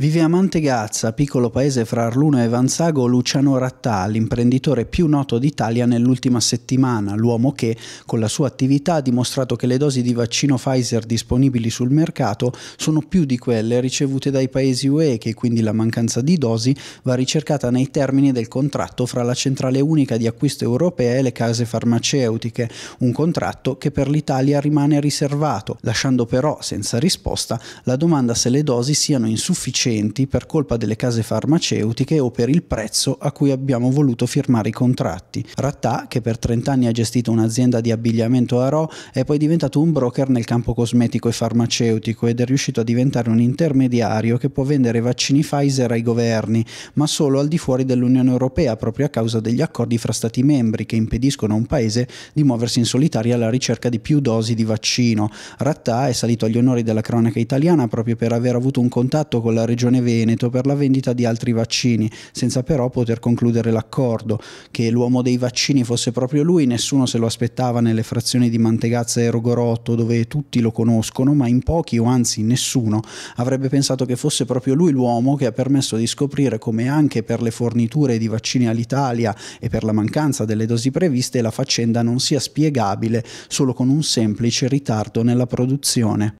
Vive a Mantegazza, piccolo paese fra Arluna e Vanzago, Luciano Rattà, l'imprenditore più noto d'Italia nell'ultima settimana, l'uomo che, con la sua attività, ha dimostrato che le dosi di vaccino Pfizer disponibili sul mercato sono più di quelle ricevute dai paesi UE e che quindi la mancanza di dosi va ricercata nei termini del contratto fra la centrale unica di acquisto europea e le case farmaceutiche, un contratto che per l'Italia rimane riservato, lasciando però senza risposta la domanda se le dosi siano insufficienti efficienti per colpa delle case farmaceutiche o per il prezzo a cui abbiamo voluto firmare i contratti. Rattà, che per 30 anni ha gestito un'azienda di abbigliamento a Ro, è poi diventato un broker nel campo cosmetico e farmaceutico ed è riuscito a diventare un intermediario che può vendere vaccini Pfizer ai governi, ma solo al di fuori dell'Unione Europea proprio a causa degli accordi fra Stati membri che impediscono a un paese di muoversi in solitaria alla ricerca di più dosi di vaccino. Rattà è salito agli onori della cronaca italiana proprio per aver avuto un contatto con la regione Regione Veneto per la vendita di altri vaccini, senza però poter concludere l'accordo. Che l'uomo dei vaccini fosse proprio lui, nessuno se lo aspettava nelle frazioni di Mantegazza e Rogorotto, dove tutti lo conoscono, ma in pochi o anzi nessuno avrebbe pensato che fosse proprio lui l'uomo che ha permesso di scoprire come anche per le forniture di vaccini all'Italia e per la mancanza delle dosi previste la faccenda non sia spiegabile solo con un semplice ritardo nella produzione.